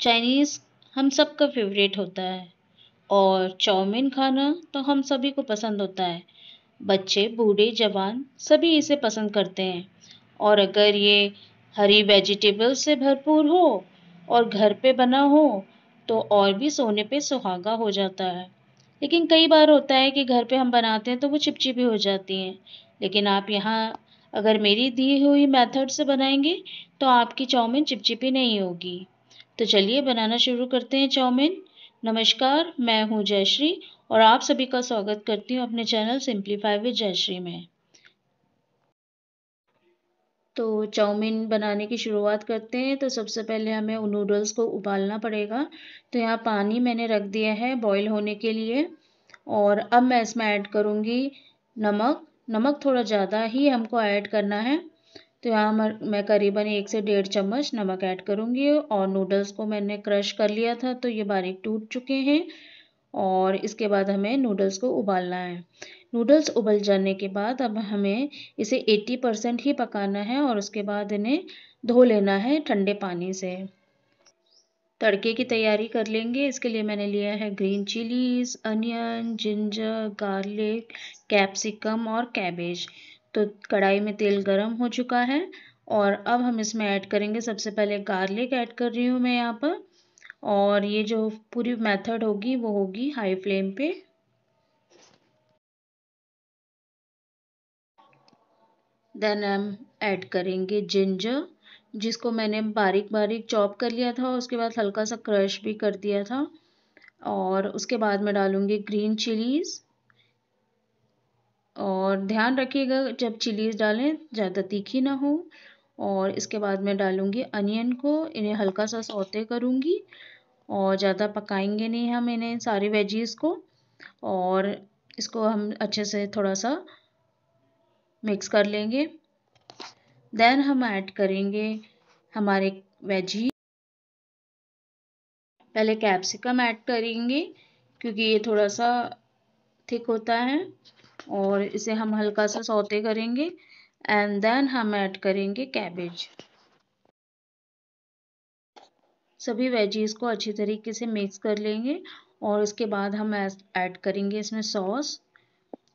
Chinese हम सबका favourite होता है और चाउमीन खाना तो हम सभी को पसंद होता है बच्चे बूढ़े जवान सभी इसे पसंद करते हैं और अगर ये हरी वेजिटेबल से भरपूर हो और घर पे बना हो तो और भी सोने पे सुहागा हो जाता है लेकिन कई बार होता है कि घर पे हम बनाते हैं तो वो चिपचिपी हो जाती हैं लेकिन आप यहाँ अगर मेरी दी हुई मेथड से बनाएंगे तो आपकी चाउमीन चिपचिपी नहीं होगी तो चलिए बनाना शुरू करते हैं चाउमीन नमस्कार मैं हूँ जयश्री और आप सभी का स्वागत करती हूँ अपने चैनल सिंप्लीफाई विद जयश्री में तो चाउमीन बनाने की शुरुआत करते हैं तो सबसे पहले हमें नूडल्स को उबालना पड़ेगा तो यहाँ पानी मैंने रख दिया है बॉईल होने के लिए और अब मैं इसमें ऐड करूँगी नमक नमक थोड़ा ज़्यादा ही हमको ऐड करना है तो यहाँ मैं करीबन एक से डेढ़ चम्मच नमक ऐड करूँगी और नूडल्स को मैंने क्रश कर लिया था तो ये बारीक टूट चुके हैं और इसके बाद हमें नूडल्स को उबालना है नूडल्स उबल जाने के बाद अब हमें इसे 80 परसेंट ही पकाना है और उसके बाद इन्हें धो लेना है ठंडे पानी से तड़के की तैयारी कर लेंगे इसके लिए मैंने लिया है green chillies onion ginger garlic capsicum और कैबेज तो कढ़ाई में तेल गरम हो चुका है और अब हम इसमें ऐड करेंगे सबसे पहले गार्लिक ऐड कर रही हूँ मैं यहाँ पर और ये जो पूरी मेथड होगी वो होगी हाई फ्लेम पे देन हम ऐड करेंगे जिंजर जिसको मैंने बारीक बारीक चॉप कर लिया था उसके बाद हल्का सा क्रश भी कर दिया था और उसके बाद मैं डालूंगी ग्रीन चिलीज़ और ध्यान रखिएगा जब चिलीज़ डालें ज़्यादा तीखी ना हो और इसके बाद मैं डालूँगी अनियन को इन्हें हल्का सा सौते करूँगी और ज़्यादा पकाएंगे नहीं हम इन्हें सारे वेजीज़ को और इसको हम अच्छे से थोड़ा सा मिक्स कर लेंगे देन हम ऐड करेंगे हमारे वेजी पहले कैप्सिकम ऐड करेंगे क्योंकि ये थोड़ा सा थिक होता है और इसे हम हल्का सा सौते करेंगे एंड देन हम ऐड करेंगे कैबेज सभी वेजीज को अच्छी तरीके से मिक्स कर लेंगे और उसके बाद हम ऐड करेंगे इसमें सॉस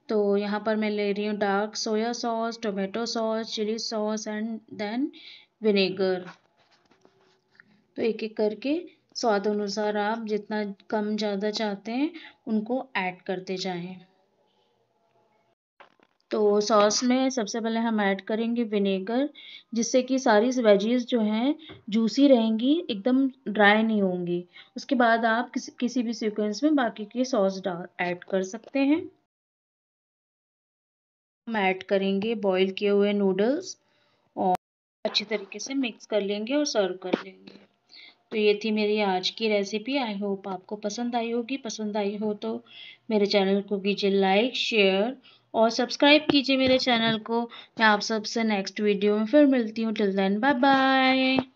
तो यहाँ पर मैं ले रही हूँ dark soya sauce tomato sauce chilli sauce and then vinegar तो एक एक करके स्वाद अनुसार आप जितना कम ज़्यादा चाहते हैं उनको ऐड करते जाएं तो सॉस में सबसे पहले हम ऐड करेंगे विनेगर जिससे कि सारी वेजीज़ जो हैं जूसी रहेंगी एकदम ड्राई नहीं होंगी उसके बाद आप किसी किसी भी सीक्वेंस में बाकी के सॉस डाल ऐड कर सकते हैं हम ऐड करेंगे बॉईल किए हुए नूडल्स और अच्छे तरीके से मिक्स कर लेंगे और सर्व कर लेंगे तो ये थी मेरी आज की रेसिपी आई होप आपको पसंद आई होगी पसंद आई हो तो मेरे चैनल को कीजिए लाइक शेयर और सब्सक्राइब कीजिए मेरे चैनल को मैं आप सबसे नेक्स्ट वीडियो में फिर मिलती हूँ टिल देन बाय बाय